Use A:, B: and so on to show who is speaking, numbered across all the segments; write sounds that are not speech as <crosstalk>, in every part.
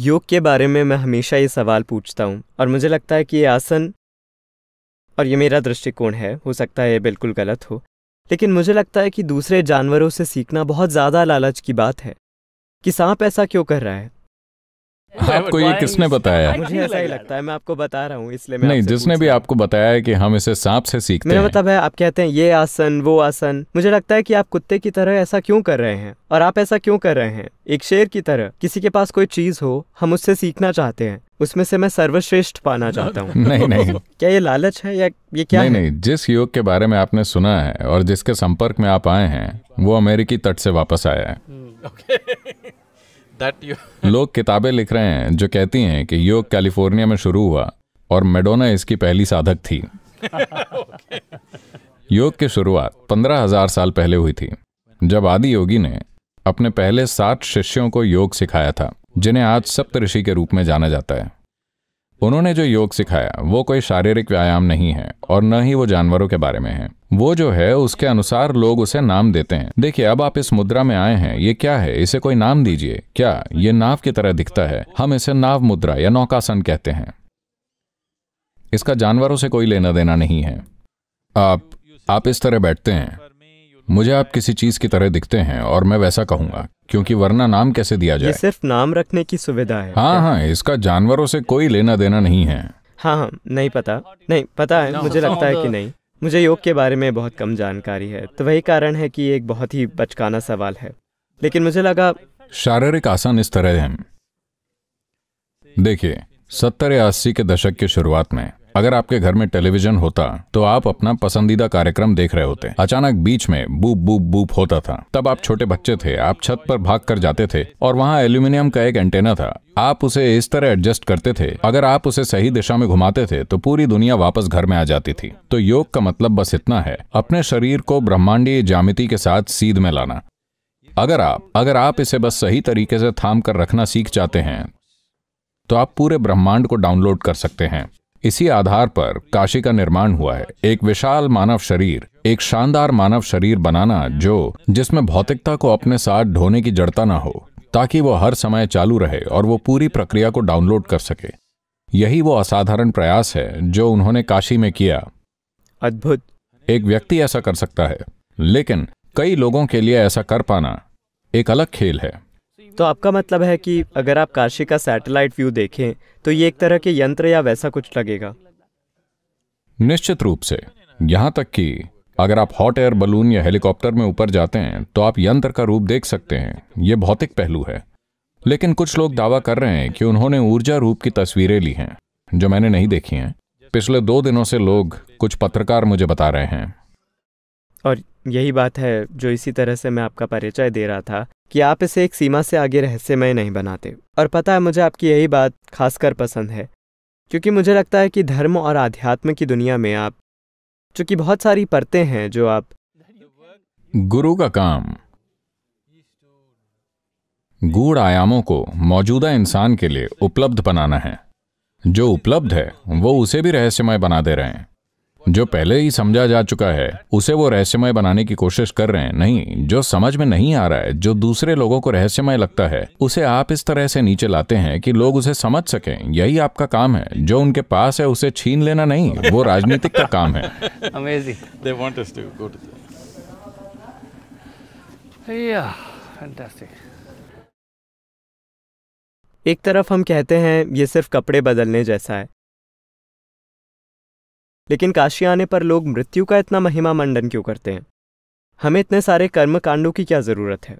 A: योग के बारे में मैं हमेशा ये सवाल पूछता हूँ और मुझे लगता है कि ये आसन और ये मेरा दृष्टिकोण है हो सकता है ये बिल्कुल गलत हो लेकिन मुझे लगता है कि दूसरे जानवरों से सीखना बहुत ज़्यादा लालच की बात है कि सांप ऐसा क्यों कर रहा है <laughs> आपको ये किसने बताया मुझे ऐसा ही लगता है मैं आपको बता रहा हूँ इसलिए नहीं जिसने भी आपको
B: बताया है कि हम इसे सांप से सीखते मेरा
A: मतलब है आप कहते हैं ये आसन वो आसन मुझे लगता है कि आप कुत्ते की तरह ऐसा क्यों कर रहे हैं और आप ऐसा क्यों कर रहे हैं एक शेर की तरह किसी के पास कोई चीज हो हम उससे सीखना चाहते हैं उसमें से मैं सर्वश्रेष्ठ पाना चाहता हूँ <laughs> नहीं नहीं क्या ये लालच है या ये क्या नहीं नहीं
B: जिस योग के बारे में आपने सुना है और जिसके संपर्क में आप आए हैं वो अमेरिकी तट से वापस आया है hmm,
A: <laughs> <laughs>
B: लोग किताबें लिख रहे हैं जो कहती हैं कि योग कैलिफोर्निया में शुरू हुआ और मेडोना इसकी पहली साधक थी <laughs> योग की शुरुआत पंद्रह हजार साल पहले हुई थी जब आदि योगी ने अपने पहले सात शिष्यों को योग सिखाया था जिन्हें आज सप्तऋषि के रूप में जाना जाता है उन्होंने जो योग सिखाया वो कोई शारीरिक व्यायाम नहीं है और न ही वो जानवरों के बारे में है वो जो है उसके अनुसार लोग उसे नाम देते हैं देखिए अब आप इस मुद्रा में आए हैं ये क्या है इसे कोई नाम दीजिए क्या ये नाव की तरह दिखता है हम इसे नाव मुद्रा या नौकासन कहते हैं इसका जानवरों से कोई लेना देना नहीं है आप आप इस तरह बैठते हैं मुझे आप किसी चीज की तरह दिखते हैं और मैं वैसा कहूंगा क्योंकि वरना नाम कैसे दिया जाए ये
A: सिर्फ नाम रखने की सुविधा है हाँ
B: हाँ इसका जानवरों से कोई लेना देना नहीं है
A: हाँ हाँ नहीं पता नहीं पता है मुझे लगता है कि नहीं मुझे योग के बारे में बहुत कम जानकारी है तो वही कारण है कि एक बहुत ही बचकाना सवाल है लेकिन मुझे लगा
B: शारीरिक आसन इस तरह है देखिए सत्तर या अस्सी के दशक की शुरुआत में अगर आपके घर में टेलीविजन होता तो आप अपना पसंदीदा कार्यक्रम देख रहे होते अचानक बीच में बूप बूप बूप होता था तब आप छोटे बच्चे थे आप छत पर भाग कर जाते थे और वहाँ एल्यूमिनियम का एक एंटेना था आप उसे इस तरह एडजस्ट करते थे अगर आप उसे सही दिशा में घुमाते थे तो पूरी दुनिया वापस घर में आ जाती थी तो योग का मतलब बस इतना है अपने शरीर को ब्रह्मांडीय जामिति के साथ सीध में लाना अगर आप अगर आप इसे बस सही तरीके से थाम कर रखना सीख जाते हैं तो आप पूरे ब्रह्मांड को डाउनलोड कर सकते हैं इसी आधार पर काशी का निर्माण हुआ है एक विशाल मानव शरीर एक शानदार मानव शरीर बनाना जो जिसमें भौतिकता को अपने साथ ढोने की जड़ता ना हो ताकि वो हर समय चालू रहे और वो पूरी प्रक्रिया को डाउनलोड कर सके यही वो असाधारण प्रयास है जो उन्होंने काशी में किया अद्भुत एक व्यक्ति ऐसा कर सकता है लेकिन कई लोगों के लिए ऐसा कर पाना एक अलग खेल है
A: तो आपका मतलब है कि अगर आप काशी का सैटेलाइट व्यू देखें तो ये एक तरह के यंत्र या वैसा कुछ लगेगा
B: निश्चित रूप से यहां तक कि अगर आप हॉट एयर बलून या हेलीकॉप्टर में ऊपर जाते हैं तो आप यंत्र का रूप देख सकते हैं ये भौतिक पहलू है लेकिन कुछ लोग दावा कर रहे हैं कि उन्होंने ऊर्जा रूप की तस्वीरें ली हैं जो मैंने नहीं देखी हैं पिछले दो दिनों से लोग कुछ पत्रकार मुझे बता रहे हैं
A: और यही बात है जो इसी तरह से मैं आपका परिचय दे रहा था कि आप इसे एक सीमा से आगे रहस्यमय नहीं बनाते और पता है मुझे आपकी यही बात खासकर पसंद है क्योंकि मुझे लगता है कि धर्म और आध्यात्म की दुनिया में आप चूंकि बहुत सारी परतें हैं जो आप गुरु का काम
B: गूढ़ आयामों को मौजूदा इंसान के लिए उपलब्ध बनाना है जो उपलब्ध है वो उसे भी रहस्यमय बना दे रहे हैं जो पहले ही समझा जा चुका है उसे वो रहस्यमय बनाने की कोशिश कर रहे हैं नहीं जो समझ में नहीं आ रहा है जो दूसरे लोगों को रहस्यमय लगता है उसे आप इस तरह से नीचे लाते हैं कि लोग उसे समझ सकें यही आपका काम है जो उनके पास है उसे छीन लेना नहीं वो राजनीतिक का काम है <laughs>
A: एक तरफ हम कहते हैं ये सिर्फ कपड़े बदलने जैसा है लेकिन काशी आने पर लोग मृत्यु का इतना महिमा मंडन क्यों करते हैं हमें इतने सारे कर्म कांडों की क्या ज़रूरत है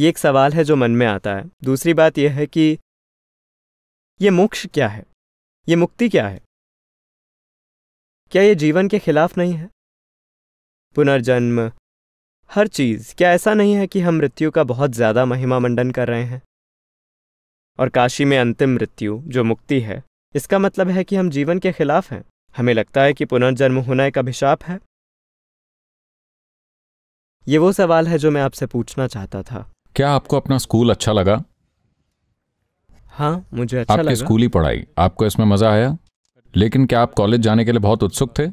A: ये एक सवाल है जो मन में आता है दूसरी बात यह है कि ये मोक्ष क्या है ये मुक्ति क्या है क्या ये जीवन के खिलाफ नहीं है पुनर्जन्म हर चीज़ क्या ऐसा नहीं है कि हम मृत्यु का बहुत ज़्यादा महिमा मंडन कर रहे हैं और काशी में अंतिम मृत्यु जो मुक्ति है इसका मतलब है कि हम जीवन के खिलाफ हैं हमें लगता है कि पुनर्जन्म होना एक अभिशाप है ये वो सवाल है जो मैं आपसे पूछना चाहता था
B: क्या आपको अपना स्कूल अच्छा लगा
A: हाँ मुझे अच्छा आपकी लगा। स्कूली
B: पढ़ाई आपको इसमें मजा आया लेकिन क्या आप कॉलेज जाने के लिए बहुत उत्सुक थे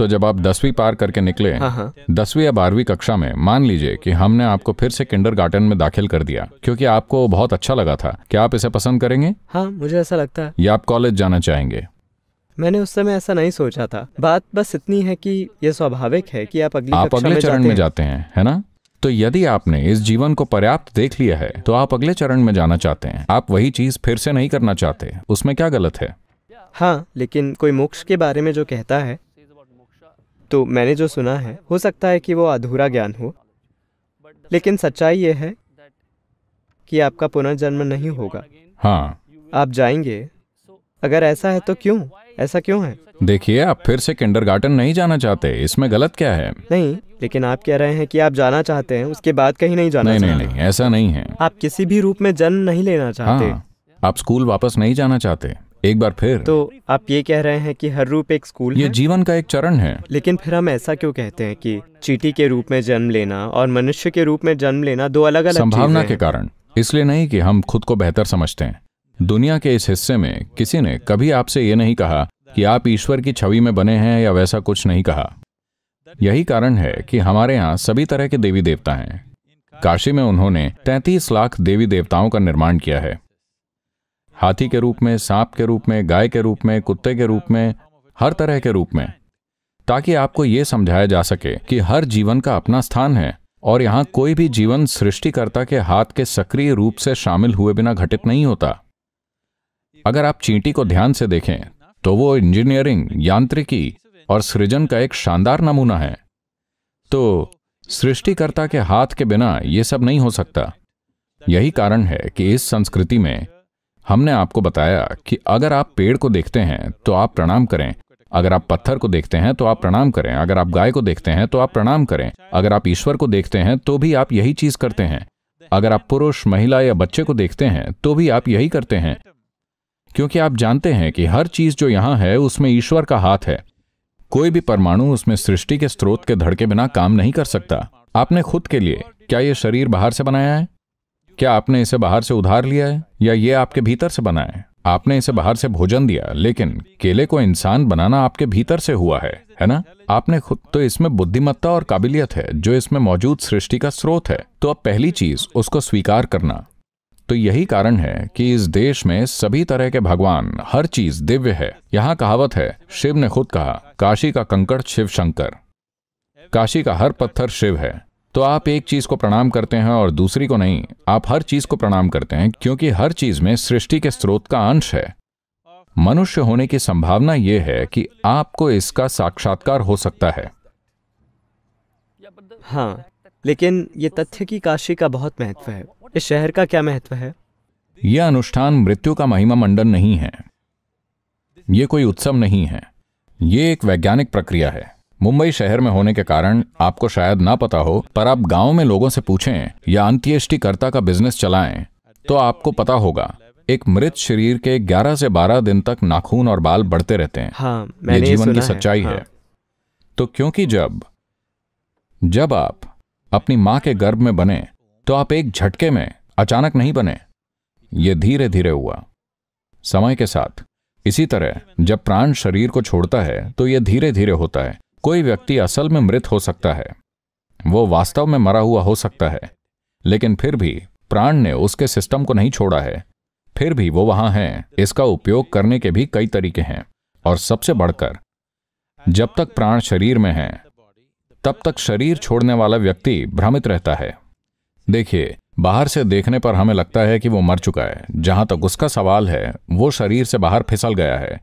B: तो जब आप दसवीं पार करके निकले हाँ, हाँ। दसवीं या बारहवीं कक्षा में मान लीजिए कि हमने आपको फिर से किंडर गार्डन में दाखिल कर दिया क्योंकि आपको बहुत अच्छा लगा था क्या आप इसे पसंद करेंगे
A: हाँ मुझे ऐसा लगता है
B: या आप कॉलेज जाना चाहेंगे
A: मैंने उस समय ऐसा नहीं सोचा था बात बस इतनी है कि यह स्वाभाविक है कि आप अगली आप अगले चरण में जाते
B: हैं है ना तो यदि आपने इस जीवन को पर्याप्त देख लिया है तो आप अगले चरण में जाना चाहते हैं आप वही चीज फिर से नहीं करना चाहते उसमें क्या गलत
A: है हाँ लेकिन कोई मोक्ष के बारे में जो कहता है तो मैंने जो सुना है हो सकता है कि वो अधूरा ज्ञान हो लेकिन सच्चाई ये है कि आपका पुनर्जन्म नहीं होगा हाँ आप जाएंगे अगर ऐसा है तो क्यों ऐसा क्यों है
B: देखिए आप फिर से किंडर नहीं जाना चाहते इसमें गलत क्या है
A: नहीं लेकिन आप कह रहे हैं कि आप जाना चाहते हैं उसके बाद कहीं नहीं जाना नहीं नहीं
B: नहीं ऐसा नहीं है
A: आप किसी भी रूप में जन्म नहीं लेना चाहते हाँ,
B: आप स्कूल वापस नहीं जाना चाहते एक बार फिर तो
A: आप ये कह रहे हैं कि हर रूप एक स्कूल ये है?
B: जीवन का एक चरण है
A: लेकिन फिर हम ऐसा क्यों कहते हैं कि चीटी के रूप में जन्म लेना और मनुष्य के रूप में जन्म लेना दो अलग अलग संभावना के
B: कारण इसलिए नहीं कि हम खुद को बेहतर समझते हैं दुनिया के इस हिस्से में किसी ने कभी आपसे ये नहीं कहा कि आप ईश्वर की छवि में बने हैं या वैसा कुछ नहीं कहा यही कारण है कि हमारे यहाँ सभी तरह के देवी देवता हैं काशी में उन्होंने 33 लाख देवी देवताओं का निर्माण किया है हाथी के रूप में सांप के रूप में गाय के रूप में कुत्ते के रूप में हर तरह के रूप में ताकि आपको ये समझाया जा सके कि हर जीवन का अपना स्थान है और यहाँ कोई भी जीवन सृष्टिकर्ता के हाथ के सक्रिय रूप से शामिल हुए बिना घटित नहीं होता अगर आप चींटी को ध्यान से देखें तो वो इंजीनियरिंग यांत्रिकी और सृजन का एक शानदार नमूना है तो सृष्टिकर्ता के हाथ के बिना यह सब नहीं हो सकता यही कारण है कि इस संस्कृति में हमने आपको बताया कि अगर आप पेड़ को देखते हैं तो आप प्रणाम करें अगर आप पत्थर को देखते हैं तो आप प्रणाम करें अगर आप गाय को देखते हैं तो आप प्रणाम करें अगर आप ईश्वर को देखते हैं तो भी आप यही चीज करते हैं अगर आप पुरुष महिला या बच्चे को देखते हैं तो भी आप यही करते हैं क्योंकि आप जानते हैं कि हर चीज जो यहां है उसमें ईश्वर का हाथ है कोई भी परमाणु उसमें सृष्टि के स्रोत के धड़के बिना काम नहीं कर सकता आपने खुद के लिए क्या यह शरीर बाहर से बनाया है क्या आपने इसे बाहर से उधार लिया है या ये आपके भीतर से बना है आपने इसे बाहर से भोजन दिया लेकिन केले को इंसान बनाना आपके भीतर से हुआ है है ना आपने खुद तो इसमें बुद्धिमत्ता और काबिलियत है जो इसमें मौजूद सृष्टि का स्रोत है तो अब पहली चीज उसको स्वीकार करना तो यही कारण है कि इस देश में सभी तरह के भगवान हर चीज दिव्य है यहाँ कहावत है शिव ने खुद कहा काशी का कंकड़ शिव शंकर काशी का हर पत्थर शिव है तो आप एक चीज को प्रणाम करते हैं और दूसरी को नहीं आप हर चीज को प्रणाम करते हैं क्योंकि हर चीज में सृष्टि के स्रोत का अंश है मनुष्य होने की संभावना यह है कि आपको इसका साक्षात्कार हो सकता है
A: हाँ लेकिन ये तथ्य की काशी का बहुत महत्व है इस शहर का क्या महत्व है
B: यह अनुष्ठान मृत्यु का महिमा मंडन नहीं है ये कोई उत्सव नहीं है ये एक वैज्ञानिक प्रक्रिया है मुंबई शहर में होने के कारण आपको शायद ना पता हो पर आप गांव में लोगों से पूछें या अंत्येष्टिकर्ता का बिजनेस चलाएं तो आपको पता होगा एक मृत शरीर के 11 से 12 दिन तक नाखून और बाल बढ़ते रहते हैं हाँ, मैंने ये जीवन की सच्चाई है, हाँ। है तो क्योंकि जब जब आप अपनी मां के गर्भ में बने तो आप एक झटके में अचानक नहीं बने ये धीरे धीरे हुआ समय के साथ इसी तरह जब प्राण शरीर को छोड़ता है तो यह धीरे धीरे होता है कोई व्यक्ति असल में मृत हो सकता है वो वास्तव में मरा हुआ हो सकता है लेकिन फिर भी प्राण ने उसके सिस्टम को नहीं छोड़ा है फिर भी वो वहां है इसका उपयोग करने के भी कई तरीके हैं और सबसे बढ़कर जब तक प्राण शरीर में है तब तक शरीर छोड़ने वाला व्यक्ति भ्रमित रहता है देखिए बाहर से देखने पर हमें लगता है कि वो मर चुका है जहां तक उसका सवाल है वो शरीर से बाहर फिसल गया है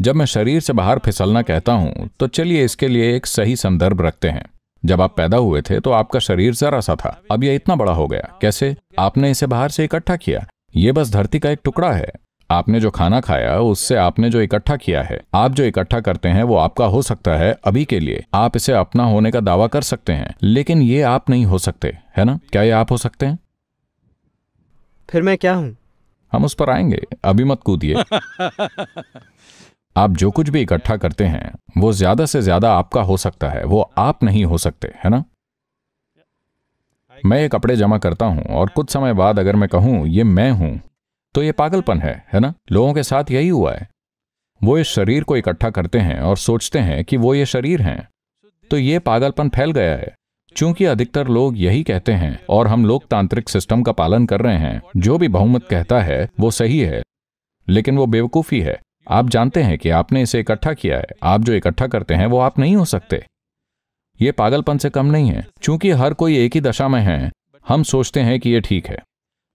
B: जब मैं शरीर से बाहर फिसलना कहता हूं तो चलिए इसके लिए एक सही संदर्भ रखते हैं जब आप पैदा हुए थे तो आपका शरीर जरा सा था अब यह इतना बड़ा हो गया कैसे आपने इसे बाहर से इकट्ठा किया ये बस धरती का एक टुकड़ा है आपने जो खाना खाया उससे आपने जो इकट्ठा किया है आप जो इकट्ठा करते हैं वो आपका हो सकता है अभी के लिए आप इसे अपना होने का दावा कर सकते हैं लेकिन ये आप नहीं हो सकते है ना क्या ये आप हो सकते हैं
A: फिर मैं क्या हूं
B: हम उस पर आएंगे अभी मत कूदिए <laughs> आप जो कुछ भी इकट्ठा करते हैं वो ज्यादा से ज्यादा आपका हो सकता है वो आप नहीं हो सकते है ना मैं ये कपड़े जमा करता हूं और कुछ समय बाद अगर मैं कहूं ये मैं हूं तो ये पागलपन है है ना लोगों के साथ यही हुआ है वो इस शरीर को इकट्ठा करते हैं और सोचते हैं कि वो ये शरीर हैं तो ये पागलपन फैल गया है चूंकि अधिकतर लोग यही कहते हैं और हम लोकतांत्रिक सिस्टम का पालन कर रहे हैं जो भी बहुमत कहता है वो सही है लेकिन वो बेवकूफ़ी है आप जानते हैं कि आपने इसे इकट्ठा किया है आप जो इकट्ठा करते हैं वो आप नहीं हो सकते ये पागलपन से कम नहीं है क्योंकि हर कोई एक ही दशा में है हम सोचते हैं कि ये ठीक है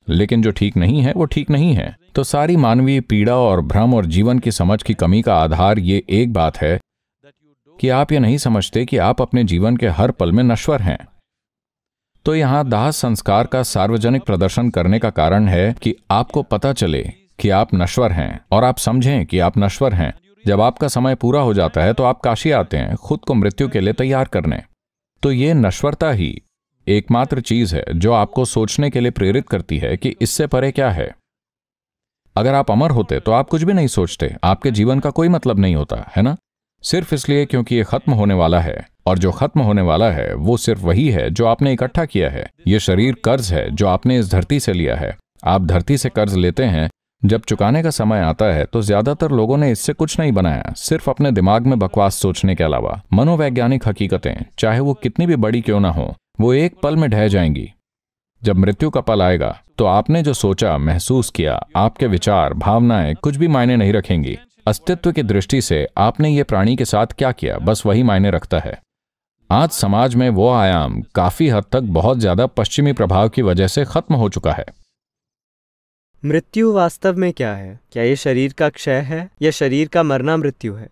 B: लेकिन जो ठीक नहीं है वो ठीक नहीं है तो सारी मानवीय पीड़ा और भ्रम और जीवन की समझ की कमी का आधार ये एक बात है कि आप ये नहीं समझते कि आप अपने जीवन के हर पल में नश्वर हैं तो यहां दाह संस्कार का सार्वजनिक प्रदर्शन करने का कारण है कि आपको पता चले कि आप नश्वर हैं और आप समझें कि आप नश्वर हैं जब आपका समय पूरा हो जाता है तो आप काशी आते हैं खुद को मृत्यु के लिए तैयार करने तो ये नश्वरता ही एकमात्र चीज है जो आपको सोचने के लिए प्रेरित करती है कि इससे परे क्या है अगर आप अमर होते तो आप कुछ भी नहीं सोचते आपके जीवन का कोई मतलब नहीं होता है ना सिर्फ इसलिए क्योंकि ये खत्म होने वाला है और जो खत्म होने वाला है वो सिर्फ वही है जो आपने इकट्ठा किया है ये शरीर कर्ज है जो आपने इस धरती से लिया है आप धरती से कर्ज लेते हैं जब चुकाने का समय आता है तो ज्यादातर लोगों ने इससे कुछ नहीं बनाया सिर्फ अपने दिमाग में बकवास सोचने के अलावा मनोवैज्ञानिक हकीकतें चाहे वो कितनी भी बड़ी क्यों ना हो वो एक पल में ढह जाएंगी जब मृत्यु का पल आएगा तो आपने जो सोचा महसूस किया आपके विचार भावनाएं कुछ भी मायने नहीं रखेंगी अस्तित्व की दृष्टि से आपने ये प्राणी के साथ क्या किया बस वही मायने रखता है आज समाज में वो आयाम काफी हद तक बहुत ज्यादा पश्चिमी प्रभाव की वजह से खत्म हो चुका है
A: मृत्यु वास्तव में क्या है क्या ये शरीर का क्षय है या शरीर का मरना मृत्यु है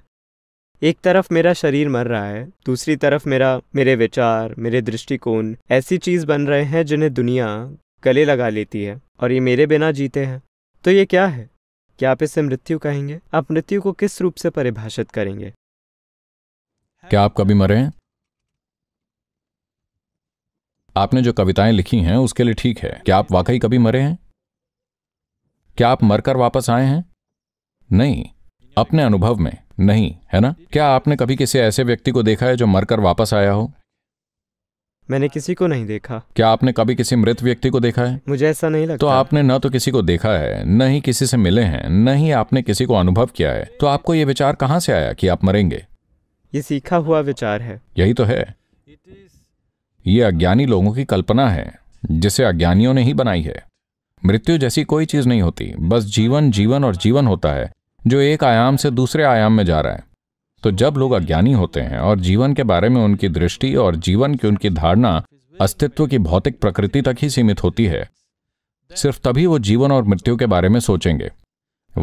A: एक तरफ मेरा शरीर मर रहा है दूसरी तरफ मेरा मेरे विचार मेरे दृष्टिकोण ऐसी चीज़ बन रहे हैं जिन्हें दुनिया गले लगा लेती है और ये मेरे बिना जीते हैं तो ये क्या है क्या आप इसे मृत्यु कहेंगे आप मृत्यु को किस रूप से परिभाषित करेंगे
B: क्या आप कभी मरे हैं आपने जो कविताएं लिखी हैं उसके लिए ठीक है क्या आप वाकई कभी मरे हैं क्या आप मरकर वापस आए हैं नहीं अपने अनुभव में नहीं है ना क्या आपने कभी किसी ऐसे व्यक्ति को देखा है जो मरकर वापस आया हो
A: मैंने किसी को नहीं देखा
B: क्या आपने कभी किसी मृत व्यक्ति को देखा है
A: मुझे ऐसा नहीं लगता
B: तो आपने न तो किसी को देखा है न ही किसी से मिले हैं न ही आपने किसी को अनुभव किया है तो आपको ये विचार कहाँ से आया कि आप मरेंगे
A: ये सीखा हुआ विचार है
B: यही तो है ये अज्ञानी लोगों की कल्पना है जिसे अज्ञानियों ने ही बनाई है मृत्यु जैसी कोई चीज़ नहीं होती बस जीवन जीवन और जीवन होता है जो एक आयाम से दूसरे आयाम में जा रहा है तो जब लोग अज्ञानी होते हैं और जीवन के बारे में उनकी दृष्टि और जीवन की उनकी धारणा अस्तित्व की भौतिक प्रकृति तक ही सीमित होती है सिर्फ तभी वो जीवन और मृत्यु के बारे में सोचेंगे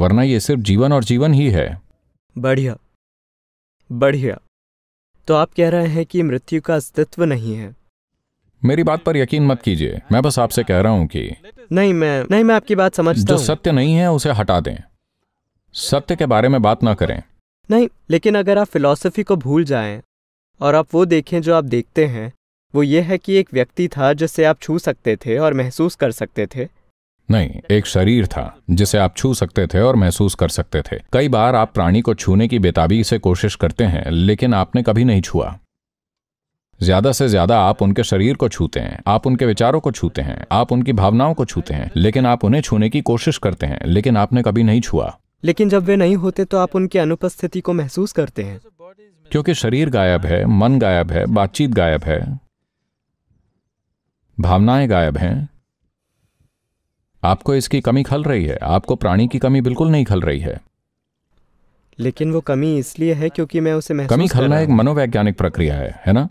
B: वरना ये सिर्फ जीवन और जीवन ही है
A: बढ़िया बढ़िया तो आप कह रहे हैं कि मृत्यु का अस्तित्व नहीं है
B: मेरी बात पर यकीन मत कीजिए मैं बस आपसे कह रहा हूँ कि
A: नहीं मैं नहीं मैं आपकी बात समझता जो सत्य नहीं है उसे हटा दें सत्य के बारे में बात ना करें नहीं लेकिन अगर आप फिलॉसफी को भूल जाएं और आप वो देखें जो आप देखते हैं वो ये है कि एक व्यक्ति था जिसे आप छू सकते थे और महसूस कर सकते थे
B: नहीं एक शरीर था जिसे आप छू सकते थे और महसूस कर सकते थे कई बार आप प्राणी को छूने की बेताबी से कोशिश करते हैं लेकिन आपने कभी नहीं छुआ ज्यादा से ज्यादा आप उनके शरीर को छूते हैं आप उनके विचारों को छूते हैं आप उनकी भावनाओं को छूते हैं लेकिन आप उन्हें छूने की कोशिश करते हैं लेकिन आपने कभी नहीं छुआ
A: लेकिन जब वे नहीं होते तो आप उनकी अनुपस्थिति को महसूस करते हैं
B: क्योंकि शरीर गायब है मन गायब है बातचीत गायब है भावनाएं गायब हैं आपको इसकी कमी खल रही है आपको प्राणी की कमी बिल्कुल नहीं खल रही है
A: लेकिन वो कमी इसलिए है क्योंकि मैं उसे महसूस कमी खलना एक
B: मनोवैज्ञानिक प्रक्रिया है है ना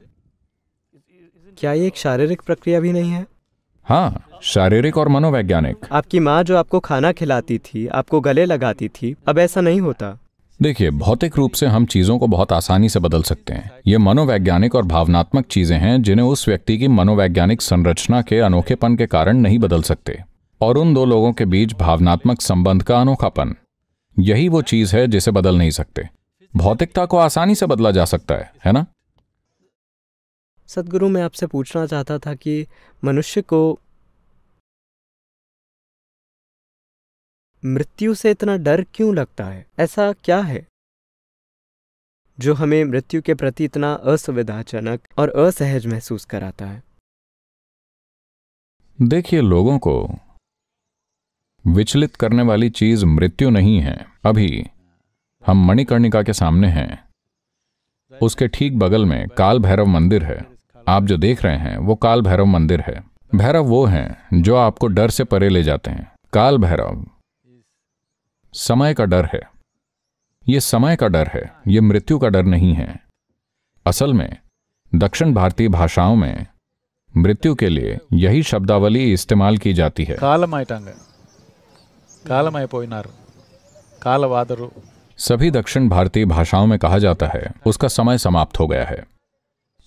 A: क्या ये एक शारीरिक प्रक्रिया भी नहीं है
B: हाँ शारीरिक और
A: मनोवैज्ञानिक आपकी माँ जो आपको खाना खिलाती थी आपको गले लगाती थी अब ऐसा नहीं होता
B: देखिए भौतिक रूप से हम चीजों को बहुत आसानी से बदल सकते हैं ये मनोवैज्ञानिक और भावनात्मक चीजें हैं जिन्हें उस व्यक्ति की मनोवैज्ञानिक संरचना के अनोखेपन के कारण नहीं बदल सकते और उन दो लोगों के बीच भावनात्मक संबंध का अनोखापन यही वो चीज है जिसे बदल नहीं सकते भौतिकता को आसानी से बदला जा सकता है है ना
A: सदगुरु मैं आपसे पूछना चाहता था कि मनुष्य को मृत्यु से इतना डर क्यों लगता है ऐसा क्या है जो हमें मृत्यु के प्रति इतना असुविधाजनक और असहज महसूस कराता है
B: देखिए लोगों को विचलित करने वाली चीज मृत्यु नहीं है अभी हम मणिकर्णिका के सामने हैं उसके ठीक बगल में काल भैरव मंदिर है आप जो देख रहे हैं वो काल भैरव मंदिर है भैरव वो हैं जो आपको डर से परे ले जाते हैं काल भैरव समय का डर है ये समय का डर है ये मृत्यु का डर नहीं है असल में दक्षिण भारतीय भाषाओं में मृत्यु के लिए यही शब्दावली इस्तेमाल की जाती है सभी दक्षिण भारतीय भाषाओं में कहा जाता है उसका समय समाप्त हो गया है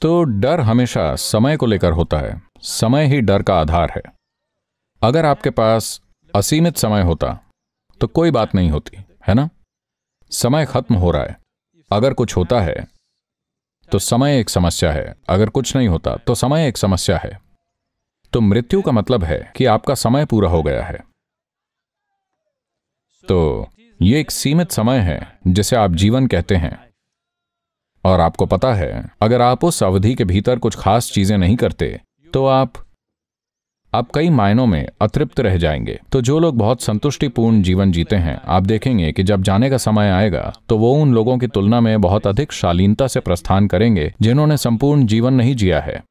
B: तो डर हमेशा समय को लेकर होता है समय ही डर का आधार है अगर आपके पास असीमित समय होता तो कोई बात नहीं होती है ना समय खत्म हो रहा है अगर कुछ होता है तो समय एक समस्या है अगर कुछ नहीं होता तो समय एक समस्या है तो मृत्यु का मतलब है कि आपका समय पूरा हो गया है तो ये एक सीमित समय है जिसे आप जीवन कहते हैं और आपको पता है अगर आप उस अवधि के भीतर कुछ खास चीजें नहीं करते तो आप आप कई मायनों में अतृप्त रह जाएंगे तो जो लोग बहुत संतुष्टिपूर्ण जीवन जीते हैं आप देखेंगे कि जब जाने का समय आएगा तो वो उन लोगों की तुलना में बहुत अधिक शालीनता से प्रस्थान करेंगे जिन्होंने संपूर्ण जीवन नहीं जिया है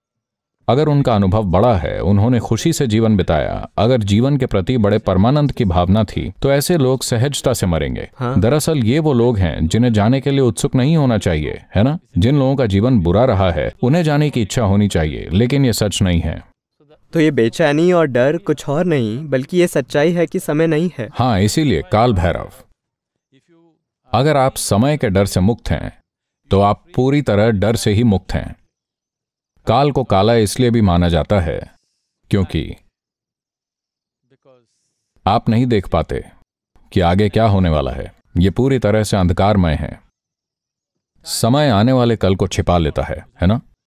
B: अगर उनका अनुभव बड़ा है उन्होंने खुशी से जीवन बिताया अगर जीवन के प्रति बड़े परमानंद की भावना थी तो ऐसे लोग सहजता से मरेंगे हाँ? दरअसल ये वो लोग हैं जिन्हें जाने के लिए उत्सुक नहीं होना चाहिए है ना जिन लोगों का जीवन बुरा रहा है उन्हें जाने की इच्छा होनी चाहिए लेकिन ये सच नहीं है
A: तो ये बेचैनी और डर कुछ और नहीं बल्कि ये सच्चाई है कि समय नहीं है
B: हाँ इसीलिए काल भैरव अगर आप समय के डर से मुक्त हैं तो आप पूरी तरह डर से ही मुक्त हैं काल को काला इसलिए भी माना जाता है क्योंकि आप नहीं देख पाते कि आगे क्या होने वाला है यह पूरी तरह से अंधकारमय है समय आने वाले कल को छिपा लेता है है ना